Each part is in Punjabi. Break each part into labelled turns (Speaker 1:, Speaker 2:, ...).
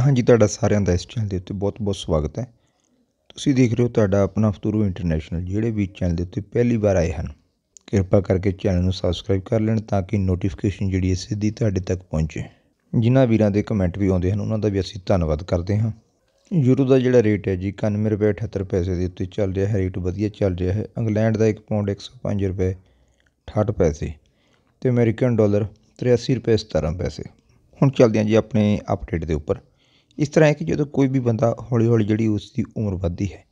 Speaker 1: ਹਾਂਜੀ ਤੁਹਾਡਾ ਸਾਰਿਆਂ ਦਾ ਇਸ ਚੈਨਲ ਦੇ ਉੱਤੇ ਬਹੁਤ-ਬਹੁਤ ਸਵਾਗਤ ਹੈ ਤੁਸੀਂ ਦੇਖ ਰਹੇ ਹੋ ਤੁਹਾਡਾ ਆਪਣਾ ਫਤੂਰੂ ਇੰਟਰਨੈਸ਼ਨਲ ਜਿਹੜੇ ਵੀ ਚੈਨਲ ਦੇ ਉੱਤੇ ਪਹਿਲੀ ਵਾਰ ਆਏ ਹਨ ਕਿਰਪਾ ਕਰਕੇ ਚੈਨਲ ਨੂੰ ਸਬਸਕ੍ਰਾਈਬ ਕਰ ਲੈਣ ਤਾਂ ਕਿ ਨੋਟੀਫਿਕੇਸ਼ਨ ਜਿਹੜੀ ਹੈ ਸਿੱਧੀ ਤੁਹਾਡੇ ਤੱਕ ਪਹੁੰਚੇ ਜਿਨ੍ਹਾਂ ਵੀਰਾਂ ਦੇ ਕਮੈਂਟ ਵੀ ਆਉਂਦੇ ਹਨ ਉਹਨਾਂ ਦਾ ਵੀ ਅਸੀਂ ਧੰਨਵਾਦ ਕਰਦੇ ਹਾਂ ਯੂਰੋ ਦਾ ਜਿਹੜਾ ਰੇਟ ਹੈ ਜੀ 91 ਰੁਪਏ 78 ਪੈਸੇ ਦੇ ਉੱਤੇ ਚੱਲ ਰਿਹਾ ਹੈ ਰੇਟ ਵਧੀਆ ਚੱਲ ਰਿਹਾ ਹੈ ਇੰਗਲੈਂਡ ਦਾ 1 ਪਾਉਂਡ 105 ਰੁਪਏ 68 ਪੈਸੇ ਤੇ ਅਮਰੀਕਨ ਡਾਲਰ 83 ਰੁਪਏ 17 ਪੈਸੇ ਹੁਣ ਚੱਲਦੇ ਹਾਂ ਜੀ ਆਪਣੇ ਅਪਡੇਟ ਦੇ ਉੱਪਰ ਇਸ ਤਰ੍ਹਾਂ ਹੈ ਕਿ ਜਦੋਂ ਕੋਈ ਵੀ ਬੰਦਾ ਹੌਲੀ ਹੌਲੀ ਜਿਹੜੀ ਉਸ ਦੀ ਉਮਰ ਵੱਧਦੀ ਹੈ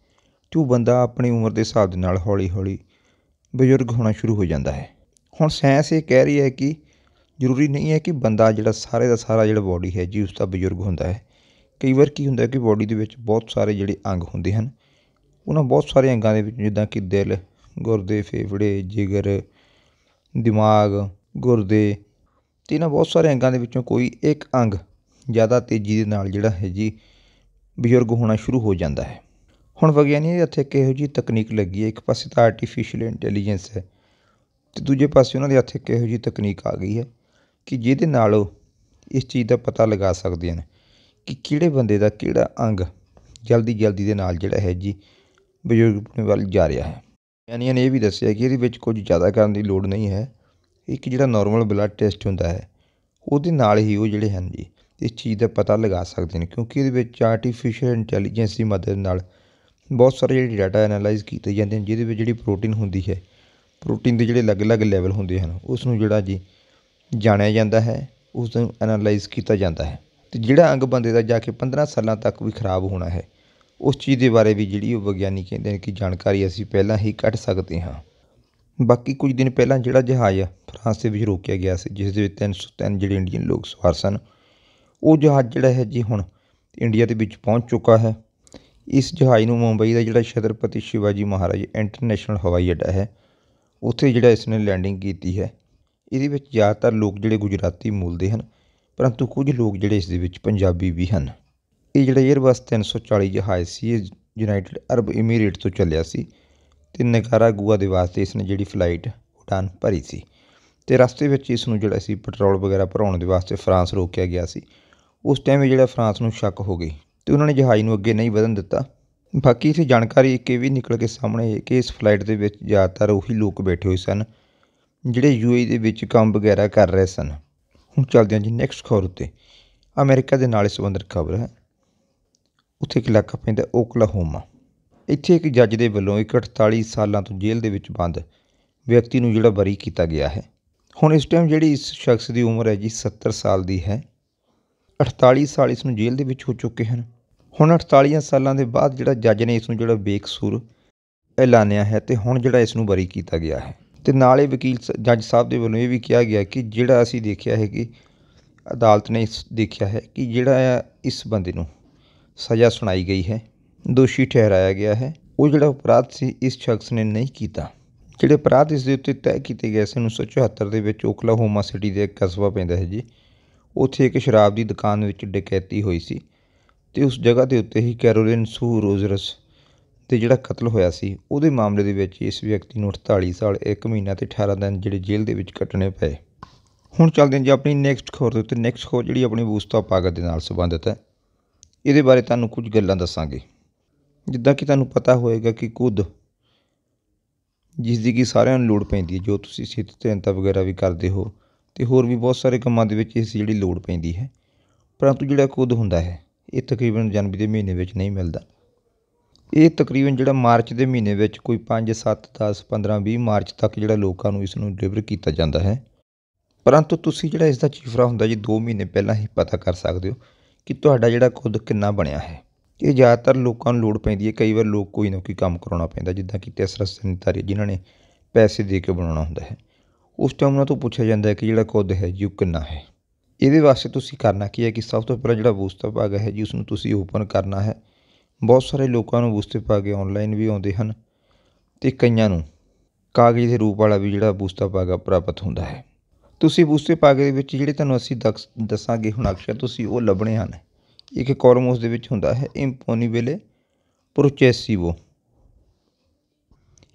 Speaker 1: ਤੇ ਉਹ ਬੰਦਾ ਆਪਣੀ ਉਮਰ ਦੇ ਹਿਸਾਬ ਦੇ ਨਾਲ ਹੌਲੀ ਹੌਲੀ ਬਜ਼ੁਰਗ ਹੋਣਾ ਸ਼ੁਰੂ ਹੋ ਜਾਂਦਾ ਹੈ ਹੁਣ ਸਾਇੰਸ ਇਹ ਕਹਿ ਰਹੀ ਹੈ ਕਿ ਜ਼ਰੂਰੀ ਨਹੀਂ ਹੈ ਕਿ ਬੰਦਾ ਜਿਹੜਾ ਸਾਰੇ ਦਾ ਸਾਰਾ ਜਿਹੜਾ ਬਾਡੀ ਹੈ ਜੀ ਉਸ ਦਾ ਬਜ਼ੁਰਗ ਹੁੰਦਾ ਹੈ ਕਈ ਵਾਰ ਕੀ ਹੁੰਦਾ ਕਿ ਬਾਡੀ ਦੇ ਵਿੱਚ ਬਹੁਤ ਸਾਰੇ ਜਿਹੜੇ ਅੰਗ ਹੁੰਦੇ ਹਨ ਉਹਨਾਂ ਬਹੁਤ ਸਾਰੇ ਅੰਗਾਂ ਦੇ ਵਿੱਚ ਜਿੱਦਾਂ ਕਿ ਦਿਲ ਗੁਰਦੇ ਫੇਫੜੇ ਜਿਗਰ ਦਿਮਾਗ ਗੁਰਦੇ ਤੇ ਇਹਨਾਂ ਬਹੁਤ ਸਾਰੇ ਅੰਗਾਂ ਦੇ ਵਿੱਚੋਂ ਕੋਈ ਇੱਕ ਅੰਗ ਜ਼ਿਆਦਾ ਤੇਜ਼ੀ ਦੇ ਨਾਲ ਜਿਹੜਾ ਹੈ ਜੀ ਬਜ਼ੁਰਗ ਹੋਣਾ ਸ਼ੁਰੂ ਹੋ ਜਾਂਦਾ ਹੈ ਹੁਣ ਵਿਗਿਆਨੀਆਂ ਦੇ ਹੱਥ ਕਿਹੋ ਜੀ ਤਕਨੀਕ ਲੱਗੀ ਹੈ ਇੱਕ ਪਾਸੇ ਤਾਂ ਆਰਟੀਫੀਸ਼ੀਅਲ ਇੰਟੈਲੀਜੈਂਸ ਹੈ ਤੇ ਦੂਜੇ ਪਾਸੇ ਉਹਨਾਂ ਦੇ ਹੱਥ ਕਿਹੋ ਜੀ ਤਕਨੀਕ ਆ ਗਈ ਹੈ ਕਿ ਜਿਹਦੇ ਨਾਲ ਉਹ ਇਸ ਚੀਜ਼ ਦਾ ਪਤਾ ਲਗਾ ਸਕਦੇ ਹਨ ਕਿ ਕਿਹੜੇ ਬੰਦੇ ਦਾ ਕਿਹੜਾ ਅੰਗ ਜਲਦੀ ਜਲਦੀ ਦੇ ਨਾਲ ਜਿਹੜਾ ਹੈ ਜੀ ਬਜ਼ੁਰਗਪਣੇ ਵੱਲ ਜਾ ਰਿਹਾ ਹੈ ਵਿਗਿਆਨੀਆਂ ਨੇ ਇਹ ਵੀ ਦੱਸਿਆ ਕਿ ਇਹਦੇ ਵਿੱਚ ਕੁਝ ਜ਼ਿਆਦਾ ਕਰਨ ਦੀ ਲੋੜ ਨਹੀਂ ਹੈ ਇੱਕ ਜਿਹੜਾ ਨਾਰਮਲ ਬਲੱਡ ਟੈਸਟ ਹੁੰਦਾ ਹੈ ਉਹਦੇ ਨਾਲ ਹੀ ਉਹ ਜਿਹੜੇ ਹਨ ਜੀ ਇਸ ਚੀਜ਼ ਦਾ ਪਤਾ ਲਗਾ ਸਕਦੇ ਨੇ ਕਿਉਂਕਿ ਇਹਦੇ ਵਿੱਚ ਆਰਟੀਫੀਸ਼ੀਅਲ ਇੰਟੈਲੀਜੈਂਸ ਦੀ ਮਦਦ ਨਾਲ ਬਹੁਤ ਸਾਰੇ ਜਿਹੜੇ ਡਾਟਾ ਐਨਾਲਾਈਜ਼ ਕੀਤੇ ਜਾਂਦੇ ਨੇ ਜਿਹਦੇ ਵਿੱਚ ਜਿਹੜੀ ਪ੍ਰੋਟੀਨ ਹੁੰਦੀ ਹੈ ਪ੍ਰੋਟੀਨ ਦੇ ਜਿਹੜੇ ਅਲੱਗ-ਅਲੱਗ ਲੈਵਲ ਹੁੰਦੇ ਹਨ ਉਸ ਨੂੰ ਜਿਹੜਾ ਜੀ ਜਾਣਿਆ ਜਾਂਦਾ ਹੈ ਉਸ ਨੂੰ ਐਨਾਲਾਈਜ਼ ਕੀਤਾ ਜਾਂਦਾ ਹੈ ਤੇ ਜਿਹੜਾ ਅੰਗ ਬੰਦੇ ਦਾ ਜਾ ਕੇ 15 ਸਾਲਾਂ ਤੱਕ ਵੀ ਖਰਾਬ ਹੋਣਾ ਹੈ ਉਸ ਚੀਜ਼ ਦੇ ਬਾਰੇ ਵੀ ਜਿਹੜੀ ਉਹ ਵਿਗਿਆਨੀ ਕਹਿੰਦੇ ਨੇ ਕਿ ਜਾਣਕਾਰੀ ਅਸੀਂ ਪਹਿਲਾਂ ਹੀ ਕੱਢ ਸਕਦੇ ਹਾਂ ਬਾਕੀ ਕੁਝ ਦਿਨ ਪਹਿਲਾਂ ਜਿਹੜਾ ਜਹਾਜ਼ ਫਰਾਂਸ ਦੇ ਵਿੱਚ ਰੋਕਿਆ ਗਿਆ ਸੀ ਜਿਸ ਦੇ ਵਿੱਚ 303 ਜਿਹੜੇ ਇੰਡੀਅਨ ਲੋਕ ਸਵਾਰ ਸਨ ਉਹ ਜਹਾਜ਼ ਜਿਹੜਾ ਹੈ ਜੀ ਹੁਣ ਇੰਡੀਆ ਦੇ ਵਿੱਚ ਪਹੁੰਚ ਚੁੱਕਾ ਹੈ ਇਸ ਜਹਾਜ਼ ਨੂੰ ਮੁੰਬਈ ਦਾ ਜਿਹੜਾ ਛਤਰਪਤੀ ਸ਼ਿਵਾਜੀ ਮਹਾਰਾਜ ਇੰਟਰਨੈਸ਼ਨਲ ਹਵਾਈ ਅੱਡਾ ਹੈ ਉੱਥੇ ਜਿਹੜਾ ਇਸ ਨੇ ਲੈਂਡਿੰਗ ਕੀਤੀ ਹੈ ਇਹਦੇ ਵਿੱਚ ਜ਼ਿਆਦਾਤਰ ਲੋਕ ਜਿਹੜੇ ਗੁਜਰਾਤੀ ਮੂਲ ਦੇ ਹਨ ਪਰੰਤੂ ਕੁਝ ਲੋਕ ਜਿਹੜੇ ਇਸ ਦੇ ਵਿੱਚ ਪੰਜਾਬੀ ਵੀ ਹਨ ਇਹ ਜਿਹੜਾ 에ਅਰਬਸ 340 ਜਹਾਜ਼ ਸੀ ਇਹ ਯੂਨਾਈਟਿਡ ਅਰਬ ਇਮੀਰੇਟ ਤੋਂ ਚੱਲਿਆ ਸੀ ਤੇ ਨਿਕਾਰਾਗੂਆ ਦੇ ਵਾਸਤੇ ਇਸ ਨੇ ਜਿਹੜੀ ਫਲਾਈਟ ਉਡਾਨ ਭਰੀ ਸੀ ਤੇ ਰਸਤੇ ਵਿੱਚ ਇਸ ਨੂੰ ਜਿਹੜਾ ਸੀ ਪੈਟਰੋਲ ਵਗੈਰਾ ਭਰਾਉਣ ਦੇ ਵਾਸਤੇ ਫਰਾਂਸ ਰੋਕਿਆ ਗਿਆ ਸੀ ਉਸ ਟਾਈਮ ਜਿਹੜਾ ਫਰਾਂਸ ਨੂੰ ਸ਼ੱਕ ਹੋ ਗਈ ਤੇ ਉਹਨਾਂ ਨੇ ਜਹਾਜ਼ ਨੂੰ ਅੱਗੇ ਨਹੀਂ ਵਧਣ ਦਿੱਤਾ ਬਾਕੀ ਇਸੇ ਜਾਣਕਾਰੀ ਇੱਕ ਇਹ ਵੀ ਨਿਕਲ ਕੇ ਸਾਹਮਣੇ ਆਈ ਕਿ ਇਸ ਫਲਾਈਟ ਦੇ ਵਿੱਚ ਜ਼ਿਆਦਾਤਰ ਉਹੀ ਲੋਕ ਬੈਠੇ ਹੋਏ ਸਨ ਜਿਹੜੇ ਯੂਏ e ਦੇ ਵਿੱਚ ਕੰਮ ਵਗੈਰਾ ਕਰ ਰਹੇ ਸਨ ਹੁਣ ਚੱਲਦੇ ਹਾਂ ਜੀ ਨੈਕਸਟ ਖਬਰ ਉੱਤੇ ਅਮਰੀਕਾ ਦੇ ਨਾਲ ਸੰਬੰਧਿਤ ਖਬਰ ਹੈ ਉੱਥੇ ਇੱਕ ਇਲਾਕਾ ਪੈਂਦਾ ਓਕਲਾਹੋਮਾ ਇੱਥੇ ਇੱਕ ਜੱਜ ਦੇ ਵੱਲੋਂ ਇੱਕ 48 ਸਾਲਾਂ ਤੋਂ ਜੇਲ੍ਹ ਦੇ ਵਿੱਚ ਬੰਦ ਵਿਅਕਤੀ ਨੂੰ ਜਿਹੜਾ ਬਰੀ ਕੀਤਾ ਗਿਆ ਹੈ ਹੁਣ ਇਸ ਟਾਈਮ ਜਿਹੜੀ ਇਸ ਸ਼ਖਸ ਦੀ ਉਮਰ ਹੈ ਜੀ 70 ਸਾਲ ਦੀ ਹੈ 48 ਸਾਲ ਇਸ ਨੂੰ ਜੇਲ੍ਹ ਦੇ ਵਿੱਚ ਹੋ ਚੁੱਕੇ ਹਨ ਹੁਣ 48 ਸਾਲਾਂ ਦੇ ਬਾਅਦ ਜਿਹੜਾ ਜੱਜ ਨੇ ਇਸ ਨੂੰ ਜਿਹੜਾ ਬੇਕਸੂਰ ਐਲਾਨਿਆ ਹੈ ਤੇ ਹੁਣ ਜਿਹੜਾ ਇਸ ਨੂੰ ਬਰੀ ਕੀਤਾ ਗਿਆ ਹੈ ਤੇ ਨਾਲੇ ਵਕੀਲ ਜੱਜ ਸਾਹਿਬ ਦੇ ਵੱਲੋਂ ਇਹ ਵੀ ਕਿਹਾ ਗਿਆ ਕਿ ਜਿਹੜਾ ਅਸੀਂ ਦੇਖਿਆ ਹੈ ਕਿ ਅਦਾਲਤ ਨੇ ਇਸ ਦੇਖਿਆ ਹੈ ਕਿ ਜਿਹੜਾ ਇਸ ਬੰਦੇ ਨੂੰ ਸਜ਼ਾ ਸੁਣਾਈ ਗਈ ਹੈ ਦੋਸ਼ੀ ਠਹਿਰਾਇਆ ਗਿਆ ਹੈ ਉਹ ਜਿਹੜਾ ਅਪਰਾਧ ਸੀ ਇਸ ਸ਼ਖਸ ਨੇ ਨਹੀਂ ਕੀਤਾ ਜਿਹੜੇ ਅਪਰਾਧ ਇਸ ਦੇ ਉੱਤੇ ਤੈਅ ਕੀਤੇ ਗਏ ਸਨ 1974 ਦੇ ਵਿੱਚ ਓਕਲਾਹੋਮਾ ਸਿਟੀ ਦੇ ਕਸਬਾ ਪੈਂਦਾ ਹੈ ਜੀ ਉੱਥੇ ਇੱਕ ਸ਼ਰਾਬ ਦੀ ਦੁਕਾਨ ਵਿੱਚ ਡਕੈਤੀ ਹੋਈ ਸੀ ਤੇ ਉਸ ਜਗ੍ਹਾ ਦੇ ਉੱਤੇ ਹੀ ਕੈਰੋਲਿਨ ਸੂ ਰੋਜ਼ਰਸ ਤੇ ਜਿਹੜਾ ਕਤਲ ਹੋਇਆ ਸੀ ਉਹਦੇ ਮਾਮਲੇ ਦੇ ਵਿੱਚ ਇਸ ਵਿਅਕਤੀ ਨੂੰ 48 ਸਾਲ 1 ਮਹੀਨਾ ਤੇ 18 ਦਿਨ ਜਿਹੜੇ ਜੇਲ੍ਹ ਦੇ ਵਿੱਚ ਕੱਟਣੇ ਪਏ ਹੁਣ ਚੱਲਦੇ ਹਾਂ ਜੀ ਆਪਣੀ ਨੈਕਸਟ ਖੋਰ ਦੇ ਉੱਤੇ ਨੈਕਸਟ ਖੋਰ ਜਿਹੜੀ ਆਪਣੀ ਬੂਸਤਾ ਪਾਗਤ ਦੇ ਨਾਲ ਸੰਬੰਧਿਤ ਹੈ ਇਹਦੇ ਬਾਰੇ ਤੁਹਾਨੂੰ ਕੁਝ ਗੱਲਾਂ ਦੱਸਾਂਗੇ ਜਿੱਦਾਂ ਕਿ ਤੁਹਾਨੂੰ ਪਤਾ ਹੋਵੇਗਾ ਕਿ ਕੁਦ ਜਿਸ ਦੀ ਕਿ ਸਾਰਿਆਂ ਨੂੰ ਲੋੜ ਪੈਂਦੀ ਹੈ ਜੋ ਤੁਸੀਂ ਸਿੱਧ ਤੇ ਅੰਤਾ ਵਗੈਰਾ ਵੀ ਕਰਦੇ ਹੋ ਤੇ ਹੋਰ ਵੀ ਬਹੁਤ ਸਾਰੇ ਕੰਮਾਂ ਦੇ ਵਿੱਚ ਇਸ ਜਿਹੜੀ ਲੋੜ ਪੈਂਦੀ ਹੈ ਪਰੰਤੂ ਜਿਹੜਾ ਕੁੱਦ ਹੁੰਦਾ ਹੈ ਇਹ ਤਕਰੀਬਨ ਜਨਵਰੀ ਦੇ ਮਹੀਨੇ ਵਿੱਚ ਨਹੀਂ ਮਿਲਦਾ ਇਹ ਤਕਰੀਬਨ ਜਿਹੜਾ ਮਾਰਚ ਦੇ ਮਹੀਨੇ ਵਿੱਚ ਕੋਈ 5 7 10 15 20 ਮਾਰਚ ਤੱਕ ਜਿਹੜਾ ਲੋਕਾਂ ਨੂੰ ਇਸ ਨੂੰ ਡਿਲੀਵਰ ਕੀਤਾ ਜਾਂਦਾ ਹੈ ਪਰੰਤੂ ਤੁਸੀਂ ਜਿਹੜਾ ਇਸ ਦਾ ਚੀਫਰਾ ਹੁੰਦਾ ਜੀ 2 ਮਹੀਨੇ ਪਹਿਲਾਂ ਹੀ ਪਤਾ ਕਰ ਸਕਦੇ ਹੋ ਕਿ ਤੁਹਾਡਾ ਜਿਹੜਾ ਖੁਦ ਕਿੰਨਾ ਬਣਿਆ ਹੈ ਇਹ ਜ਼ਿਆਦਾਤਰ ਲੋਕਾਂ ਨੂੰ ਲੋੜ ਪੈਂਦੀ ਹੈ ਕਈ ਵਾਰ ਲੋਕ ਕੋਈ ਨਾ ਕੋਈ ਕੰਮ ਕਰਾਉਣਾ ਪੈਂਦਾ ਜਿੱਦਾਂ ਕਿ ਤੇਸਰਾ ਸੰਤਾਰੀ ਜਿਨ੍ਹਾਂ ਨੇ ਪੈਸੇ ਦੇ ਕੇ ਬਣਾਉਣਾ ਹੁੰਦਾ ਹੈ ਉਸ ਟਾਈਮ ਉਹਨਾਂ ਤੋਂ ਪੁੱਛਿਆ ਜਾਂਦਾ ਹੈ ਕਿ ਜਿਹੜਾ ਕੁੱਦ ਹੈ ਜੀ ਉਹ ਕਿੰਨਾ ਹੈ ਇਹਦੇ ਵਾਸਤੇ ਤੁਸੀਂ ਕਰਨਾ ਕੀ ਹੈ ਕਿ ਸਭ ਤੋਂ ਪਹਿਲਾਂ ਜਿਹੜਾ ਬੂਸਟਰ ਭਾਗ ਹੈ ਜੀ ਉਸ ਨੂੰ ਤੁਸੀਂ ਓਪਨ ਕਰਨਾ ਹੈ ਬਹੁਤ ਸਾਰੇ ਲੋਕਾਂ ਨੂੰ ਬੂਸਟਰ ਭਾਗ ਆਨਲਾਈਨ ਵੀ ਆਉਂਦੇ ਹਨ ਤੇ ਕਈਆਂ ਨੂੰ ਕਾਗਜ਼ ਦੇ ਰੂਪ ਵਾਲਾ ਵੀ ਜਿਹੜਾ ਬੂਸਟਰ ਭਾਗ ਪ੍ਰਾਪਤ ਹੁੰਦਾ ਹੈ ਤੁਸੀਂ ਬੂਸਟਰ ਭਾਗ ਦੇ ਵਿੱਚ ਜਿਹੜੇ ਤੁਹਾਨੂੰ ਅਸੀਂ ਦੱਸਾਂਗੇ ਹੁਣ ਅਕਸ਼ਰ ਤੁਸੀਂ ਉਹ ਲੱਭਣੇ ਹਨ ਇੱਕ ਕੋਰਮੋਸ ਉਸ ਦੇ ਵਿੱਚ ਹੁੰਦਾ ਹੈ ਇੰਪੋਨੀਬਲੇ ਪ੍ਰੋਚੈਸਿਵੋ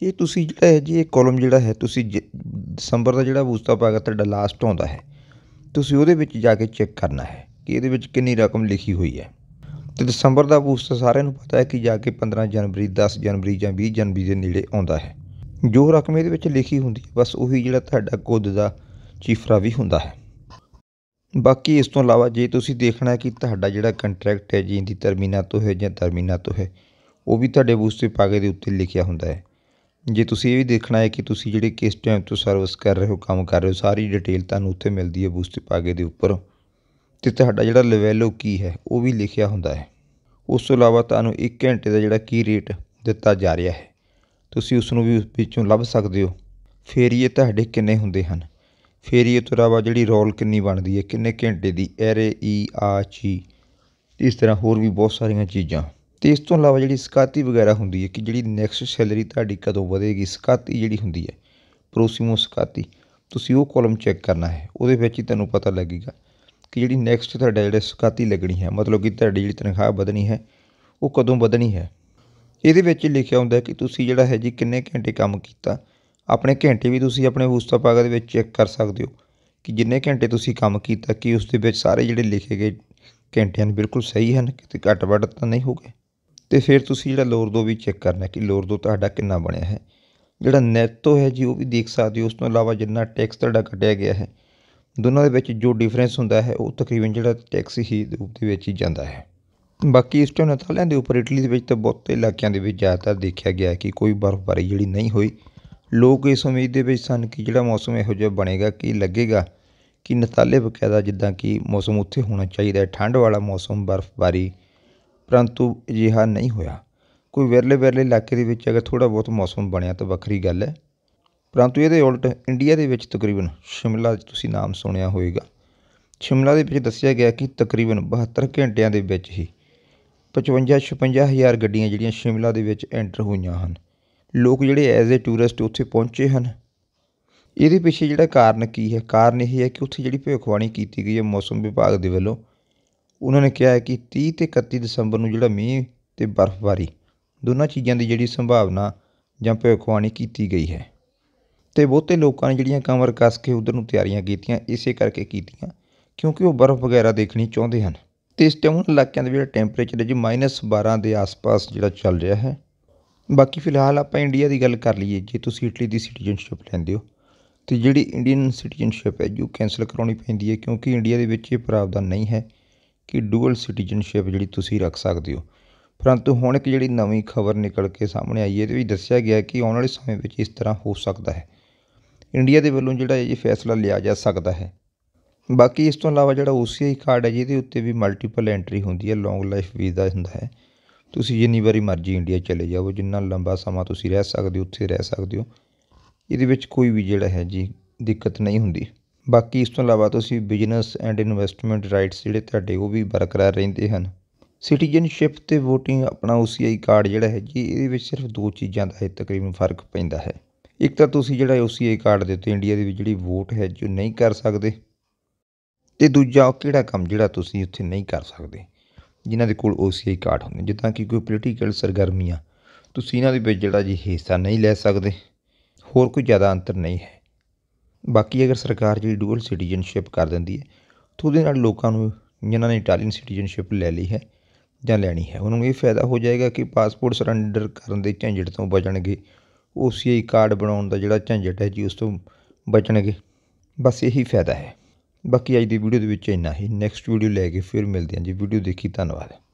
Speaker 1: ਇਹ ਤੁਸੀਂ ਜਿਹੜਾ ਹੈ ਜੀ ਇਹ ਕਾਲਮ ਜਿਹੜਾ ਹੈ ਤੁਸੀਂ ਦਸੰਬਰ ਦਾ ਜਿਹੜਾ ਬੂਸਤਾ ਪਾਗਾ ਤੁਹਾਡਾ ਲਾਸਟ ਆਉਂਦਾ ਹੈ ਤੁਸੀਂ ਉਹਦੇ ਵਿੱਚ ਜਾ ਕੇ ਚੈੱਕ ਕਰਨਾ ਹੈ ਕਿ ਇਹਦੇ ਵਿੱਚ ਕਿੰਨੀ ਰਕਮ ਲਿਖੀ ਹੋਈ ਹੈ ਤੇ ਦਸੰਬਰ ਦਾ ਬੂਸਤਾ ਸਾਰਿਆਂ ਨੂੰ ਪਤਾ ਹੈ ਕਿ ਜਾ ਕੇ 15 ਜਨਵਰੀ 10 ਜਨਵਰੀ ਜਾਂ 20 ਜਨਵਰੀ ਦੇ ਨੇੜੇ ਆਉਂਦਾ ਹੈ ਜੋ ਰਕਮ ਇਹਦੇ ਵਿੱਚ ਲਿਖੀ ਹੁੰਦੀ ਹੈ ਬਸ ਉਹੀ ਜਿਹੜਾ ਤੁਹਾਡਾ ਕੋਡ ਦਾ ਚੀਫਰਾ ਵੀ ਹੁੰਦਾ ਹੈ ਬਾਕੀ ਇਸ ਤੋਂ ਇਲਾਵਾ ਜੇ ਤੁਸੀਂ ਦੇਖਣਾ ਹੈ ਕਿ ਤੁਹਾਡਾ ਜਿਹੜਾ ਕੰਟਰੈਕਟ ਹੈ ਜੀ ਦੀ ਤਰਮੀਨਾ ਤੋਂ ਹੈ ਜਾਂ ਤਰਮੀਨਾ ਤੋਂ ਹੈ ਉਹ ਵੀ ਤੁਹਾਡੇ ਬੂਸਤੇ ਪਾਗੇ ਦੇ ਉੱਤੇ ਲਿਖਿਆ ਹੁੰਦਾ ਹੈ ਜੇ ਤੁਸੀਂ ਇਹ ਵੀ ਦੇਖਣਾ ਹੈ ਕਿ ਤੁਸੀਂ ਜਿਹੜੇ ਕਿਸ ਟਾਈਮ ਤੋਂ ਸਰਵਿਸ ਕਰ ਰਹੇ ਹੋ ਕੰਮ ਕਰ ਰਹੇ ਹੋ ਸਾਰੀ ਡਿਟੇਲ ਤੁਹਾਨੂੰ ਉੱਥੇ ਮਿਲਦੀ ਹੈ ਬੂਸਟ ਪਾਗੇ ਦੇ ਉੱਪਰ ਤੇ ਤੁਹਾਡਾ ਜਿਹੜਾ ਲੈਵਲ ਕੀ ਹੈ ਉਹ ਵੀ ਲਿਖਿਆ ਹੁੰਦਾ ਹੈ ਉਸ ਤੋਂ ਇਲਾਵਾ ਤੁਹਾਨੂੰ 1 ਘੰਟੇ ਦਾ ਜਿਹੜਾ ਕੀ ਰੇਟ ਦਿੱਤਾ ਜਾ ਰਿਹਾ ਹੈ ਤੁਸੀਂ ਉਸ ਨੂੰ ਵੀ ਵਿੱਚੋਂ ਲੱਭ ਸਕਦੇ ਹੋ ਫੇਰ ਇਹ ਤੁਹਾਡੇ ਕਿੰਨੇ ਹੁੰਦੇ ਹਨ ਇਹ ਤੋਂ ਇਲਾਵਾ ਜਿਹੜੀ ਰੋਲ ਕਿੰਨੀ ਬਣਦੀ ਹੈ ਕਿੰਨੇ ਘੰਟੇ ਦੀ ਐਰੇ ਈ ਆ ਚੀ ਇਸ ਤਰ੍ਹਾਂ ਹੋਰ ਵੀ ਬਹੁਤ ਸਾਰੀਆਂ ਚੀਜ਼ਾਂ ਤੇ ਇਸ ਤੋਂ ਇਲਾਵਾ ਜਿਹੜੀ ਸਕਾਤੀ ਵਗੈਰਾ ਹੁੰਦੀ ਹੈ ਕਿ ਜਿਹੜੀ ਨੈਕਸਟ ਸੈਲਰੀ ਤੁਹਾਡੀ ਕਦੋਂ ਵਧੇਗੀ ਸਕਾਤੀ ਜਿਹੜੀ ਹੁੰਦੀ ਹੈ ਪ੍ਰੋਸੀਮੋ ਸਕਾਤੀ ਤੁਸੀਂ ਉਹ ਕਾਲਮ ਚੈੱਕ ਕਰਨਾ ਹੈ ਉਹਦੇ ਵਿੱਚ ਹੀ ਤੁਹਾਨੂੰ ਪਤਾ ਲੱਗੇਗਾ ਕਿ ਜਿਹੜੀ ਨੈਕਸਟ ਤੁਹਾਡਾ ਜਿਹੜਾ ਸਕਾਤੀ ਲੱਗਣੀ ਹੈ ਮਤਲਬ ਕਿ ਤੁਹਾਡੀ ਜਿਹੜੀ ਤਨਖਾਹ ਵਧਣੀ ਹੈ ਉਹ ਕਦੋਂ ਵਧਣੀ ਹੈ ਇਹਦੇ ਵਿੱਚ ਲਿਖਿਆ ਹੁੰਦਾ ਕਿ ਤੁਸੀਂ ਜਿਹੜਾ ਹੈ ਜੀ ਕਿੰਨੇ ਘੰਟੇ ਕੰਮ ਕੀਤਾ ਆਪਣੇ ਘੰਟੇ ਵੀ ਤੁਸੀਂ ਆਪਣੇ ਉਸਤਾ ਪਾਗਾ ਦੇ ਵਿੱਚ ਚੈੱਕ ਕਰ ਸਕਦੇ ਹੋ ਕਿ ਜਿੰਨੇ ਘੰਟੇ ਤੁਸੀਂ ਕੰਮ ਕੀਤਾ ਕਿ ਉਸ ਦੇ ਵਿੱਚ ਸਾਰੇ ਜਿਹੜੇ ਲਿਖੇ ਗਏ ਘੰਟੇ ਨੂੰ ਬਿਲਕੁਲ ਸਹੀ ਹਨ ਕਿਤੇ ਘਟ ਵੱਧ ਤਾਂ ਨਹੀਂ ਹੋ ਗਏ ਤੇ ਫਿਰ ਤੁਸੀਂ ਜਿਹੜਾ ਲੋਰਦੋ ਵੀ ਚੈੱਕ ਕਰਨਾ ਕਿ ਲੋਰਦੋ ਤੁਹਾਡਾ ਕਿੰਨਾ ਬਣਿਆ ਹੈ ਜਿਹੜਾ ਨੈਟੋ ਹੈ ਜੀ ਉਹ ਵੀ ਦੇਖ ਸਕਦੇ ਹੋ ਉਸ ਤੋਂ ਇਲਾਵਾ ਜਿੰਨਾ ਟੈਕਸ ਤੁਹਾਡਾ ਕੱਟਿਆ ਗਿਆ ਹੈ ਦੋਨਾਂ ਦੇ ਵਿੱਚ ਜੋ ਡਿਫਰੈਂਸ ਹੁੰਦਾ ਹੈ ਉਹ ਤਕਰੀਬਨ ਜਿਹੜਾ ਟੈਕਸ ਹੀ ਰੂਪ ਦੇ ਵਿੱਚ ਹੀ ਜਾਂਦਾ ਹੈ ਬਾਕੀ ਇਸ ਤੋਂ ਨਤਾਲਿਆਂ ਦੇ ਉੱਪਰ ਇਟਲੀ ਦੇ ਵਿੱਚ ਤਾਂ ਬਹੁਤੇ ਇਲਾਕਿਆਂ ਦੇ ਵਿੱਚ ਜ਼ਿਆਦਾਤਰ ਦੇਖਿਆ ਗਿਆ ਕਿ ਕੋਈ ਬਰਫ਼ਬਾਰੀ ਜਿਹੜੀ ਨਹੀਂ ਹੋਈ ਲੋਕ ਇਸ ਉਮੀਦ ਦੇ ਵਿੱਚ ਸਨ ਕਿ ਜਿਹੜਾ ਮੌਸਮ ਇਹੋ ਜਿਹਾ ਬਣੇਗਾ ਕਿ ਲੱਗੇਗਾ ਕਿ ਨਤਾਲੇ ਬਕਾਇਦਾ ਜਿੱਦਾਂ ਕਿ ਮੌਸਮ ਉੱਥੇ ਹੋਣਾ ਚਾਹੀਦਾ ਹੈ ਠੰਡ ਵਾਲਾ ਮੌਸਮ ਬਰਫ਼ਬਾਰੀ ਪਰੰਤੂ ਅਜਿਹਾ ਨਹੀਂ ਹੋਇਆ ਕੋਈ ਵਿਰਲੇ ਵਿਰਲੇ ਇਲਾਕੇ ਦੇ ਵਿੱਚ ਅਗਰ ਥੋੜਾ ਬਹੁਤ ਮੌਸਮ ਬਣਿਆ ਤਾਂ ਵੱਖਰੀ ਗੱਲ ਹੈ ਪਰੰਤੂ ਇਹਦੇ ਉਲਟ ਇੰਡੀਆ ਦੇ ਵਿੱਚ ਤਕਰੀਬਨ ਸ਼ਿਮਲਾ ਤੁਸੀਂ ਨਾਮ ਸੁਣਿਆ ਹੋਵੇਗਾ ਸ਼ਿਮਲਾ ਦੇ ਵਿੱਚ ਦੱਸਿਆ ਗਿਆ ਕਿ ਤਕਰੀਬਨ 72 ਘੰਟਿਆਂ ਦੇ ਵਿੱਚ ਹੀ 55 56 ਹਜ਼ਾਰ ਗੱਡੀਆਂ ਜਿਹੜੀਆਂ ਸ਼ਿਮਲਾ ਦੇ ਵਿੱਚ ਐਂਟਰ ਹੋਈਆਂ ਹਨ ਲੋਕ ਜਿਹੜੇ ਐਜ਼ ਅ ਟੂਰਿਸਟ ਉੱਥੇ ਪਹੁੰਚੇ ਹਨ ਇਹਦੇ ਪਿੱਛੇ ਜਿਹੜਾ ਕਾਰਨ ਕੀ ਹੈ ਕਾਰਨ ਇਹ ਹੈ ਕਿ ਉੱਥੇ ਜਿਹੜੀ ਭਵਿੱਖਬਾਣੀ ਕੀਤੀ ਗਈ ਹੈ ਮੌਸਮ ਵਿਭਾਗ ਦੇ ਵੱਲੋਂ ਉਹਨਾਂ ਨੇ ਕਿਹਾ ਹੈ ਕਿ 30 ਤੇ 31 ਦਸੰਬਰ ਨੂੰ ਜਿਹੜਾ ਮੀਂਹ ਤੇ ਬਰਫ਼ਬਾਰੀ ਦੋਨਾਂ ਚੀਜ਼ਾਂ ਦੀ ਜਿਹੜੀ ਸੰਭਾਵਨਾ ਜਾਂ ਭਵਿੱਖਬਾਣੀ ਕੀਤੀ ਗਈ ਹੈ ਤੇ ਬਹੁਤੇ ਲੋਕਾਂ ਨੇ ਜਿਹੜੀਆਂ ਕਮਰ ਕੱਸ ਕੇ ਉਧਰ ਨੂੰ ਤਿਆਰੀਆਂ ਕੀਤੀਆਂ ਇਸੇ ਕਰਕੇ ਕੀਤੀਆਂ ਕਿਉਂਕਿ ਉਹ ਬਰਫ਼ ਵਗੈਰਾ ਦੇਖਣੀ ਚਾਹੁੰਦੇ ਹਨ ਤੇ ਇਸ ਟਾਈਮ ਉਹਨਾਂ ਇਲਾਕਿਆਂ ਦੇ ਜਿਹੜਾ ਟੈਂਪਰੇਚਰ ਜੀ -12 ਦੇ ਆਸ-ਪਾਸ ਜਿਹੜਾ ਚੱਲ ਰਿਹਾ ਹੈ ਬਾਕੀ ਫਿਲਹਾਲ ਆਪਾਂ ਇੰਡੀਆ ਦੀ ਗੱਲ ਕਰ ਲਈਏ ਜੇ ਤੁਸੀਂ ਇਟਲੀ ਦੀ ਸਿਟੀਜ਼ਨਸ਼ਿਪ ਲੈਂਦੇ ਹੋ ਤੇ ਜਿਹੜੀ ਇੰਡੀਅਨ ਸਿਟੀਜ਼ਨਸ਼ਿਪ ਹੈ ਜੋ ਕੈਨਸਲ ਕਰਾਉਣੀ ਪੈਂਦੀ ਹੈ ਕਿਉਂਕਿ ਇੰਡੀਆ ਦੇ ਵਿੱਚ ਇਹ ਪ੍ਰਾਵਧਾਨ ਨਹੀਂ ਹੈ ਕਿ ਡੂਅਲ ਸਿਟੀਜ਼ਨਸ਼ਿਪ ਜਿਹੜੀ ਤੁਸੀਂ ਰੱਖ ਸਕਦੇ ਹੋ ਪਰੰਤੂ ਹੁਣ ਇੱਕ ਜਿਹੜੀ ਨਵੀਂ ਖਬਰ ਨਿਕਲ ਕੇ ਸਾਹਮਣੇ ਆਈ ਹੈ ਤੇ ਵੀ ਦੱਸਿਆ ਗਿਆ ਕਿ ਆਉਣ ਵਾਲੇ ਸਮੇਂ ਵਿੱਚ ਇਸ ਤਰ੍ਹਾਂ ਹੋ ਸਕਦਾ ਹੈ ਇੰਡੀਆ ਦੇ ਵੱਲੋਂ ਜਿਹੜਾ ਇਹ ਫੈਸਲਾ ਲਿਆ ਜਾ ਸਕਦਾ ਹੈ ਬਾਕੀ ਇਸ ਤੋਂ ਇਲਾਵਾ ਜਿਹੜਾ OCI ਕਾਰਡ ਹੈ ਜਿਹਦੇ ਉੱਤੇ ਵੀ ਮਲਟੀਪਲ ਐਂਟਰੀ ਹੁੰਦੀ ਹੈ ਲੌਂਗ ਲਾਈਫ ਵੀਜ਼ਾ ਹੁੰਦਾ ਹੈ ਤੁਸੀਂ ਜਿੰਨੀ ਵਾਰੀ ਮਰਜ਼ੀ ਇੰਡੀਆ ਚਲੇ ਜਾਓ ਜਿੰਨਾ ਲੰਬਾ ਸਮਾਂ ਤੁਸੀਂ ਰਹਿ ਸਕਦੇ ਹੋ ਉੱਥੇ ਰਹਿ ਸਕਦੇ ਹੋ ਇਹਦੇ ਵਿੱਚ ਕੋਈ ਵੀ ਜਿਹੜਾ ਹੈ ਜੀ ਦਿੱਕਤ ਨਹੀਂ ਹੁੰਦੀ ਬਾਕੀ ਇਸ ਤੋਂ ਇਲਾਵਾ ਤੁਸੀਂ ਬਿਜ਼ਨਸ ਐਂਡ ਇਨਵੈਸਟਮੈਂਟ ਰਾਈਟਸ ਜਿਹੜੇ ਤੁਹਾਡੇ ਉਹ ਵੀ ਬਰਕਰਾਰ ਰਹਿੰਦੇ ਹਨ ਸਿਟੀਜ਼ਨਸ਼ਿਪ ਤੇ VOTING ਆਪਣਾ OCI ਕਾਰਡ ਜਿਹੜਾ ਹੈ ਜੀ ਇਹਦੇ ਵਿੱਚ ਸਿਰਫ ਦੋ ਚੀਜ਼ਾਂ ਦਾ ਹੈ ਤਕਰੀਬਨ ਫਰਕ ਪੈਂਦਾ ਹੈ ਇੱਕ ਤਾਂ ਤੁਸੀਂ ਜਿਹੜਾ OCI ਕਾਰਡ ਦੇ ਉੱਤੇ ਇੰਡੀਆ ਦੇ ਵਿੱਚ ਜਿਹੜੀ ਵੋਟ ਹੈ ਜੋ ਨਹੀਂ ਕਰ ਸਕਦੇ ਤੇ ਦੂਜਾ ਕਿਹੜਾ ਕੰਮ ਜਿਹੜਾ ਤੁਸੀਂ ਉੱਥੇ ਨਹੀਂ ਕਰ ਸਕਦੇ ਜਿਨ੍ਹਾਂ ਦੇ ਕੋਲ OCI ਕਾਰਡ ਹੁੰਦੇ ਜਿੱਦਾਂ ਕਿ ਕੋਈ ਪੋਲੀਟੀਕਲ ਸਰਗਰਮੀਆਂ ਤੁਸੀਂ ਇਹਨਾਂ ਦੇ ਵਿੱਚ ਜਿਹੜਾ ਜੀ ਹਿੱਸਾ ਨਹੀਂ ਲੈ ਸਕਦੇ ਹੋਰ ਕੋਈ ਜ਼ਿਆਦਾ ਅੰਤਰ ਨਹੀਂ ਹੈ ਬਾਕੀ ਅਗਰ ਸਰਕਾਰ ਜਿਹੜੀ ਡੂਅਲ ਸਿਟੀਜ਼ਨਸ਼ਿਪ ਕਰ ਦਿੰਦੀ ਹੈ ਤਾਂ ਉਹਦੇ ਨਾਲ ਲੋਕਾਂ ਨੂੰ ਜਿਨ੍ਹਾਂ ਨੇ ਇਟਾਲੀਅਨ ਸਿਟੀਜ਼ਨਸ਼ਿਪ ਲੈ ਲਈ ਹੈ ਜਾਂ ਲੈਣੀ ਹੈ ਉਹਨਾਂ ਨੂੰ ਇਹ ਫਾਇਦਾ ਹੋ ਜਾਏਗਾ ਕਿ ਪਾਸਪੋਰਟ ਸਰੈਂਡਰ ਕਰਨ ਦੇ ਝੰਜਟ ਤੋਂ ਬਚਣਗੇ ਓਸੀਆਈ ਕਾਰਡ ਬਣਾਉਣ ਦਾ ਜਿਹੜਾ ਝੰਜਟ ਹੈ ਜੀ ਉਸ ਤੋਂ ਬਚਣਗੇ ਬਸ ਇਹੀ ਫਾਇਦਾ ਹੈ ਬਾਕੀ ਅੱਜ ਦੀ ਵੀਡੀਓ ਦੇ ਵਿੱਚ ਇੰਨਾ ਹੀ ਨੈਕਸਟ ਵੀਡੀਓ ਲੈ ਕੇ ਫਿਰ ਮਿਲਦੇ ਹਾਂ ਜੀ ਵੀਡੀਓ ਦੇਖੀ ਧੰਨਵਾਦ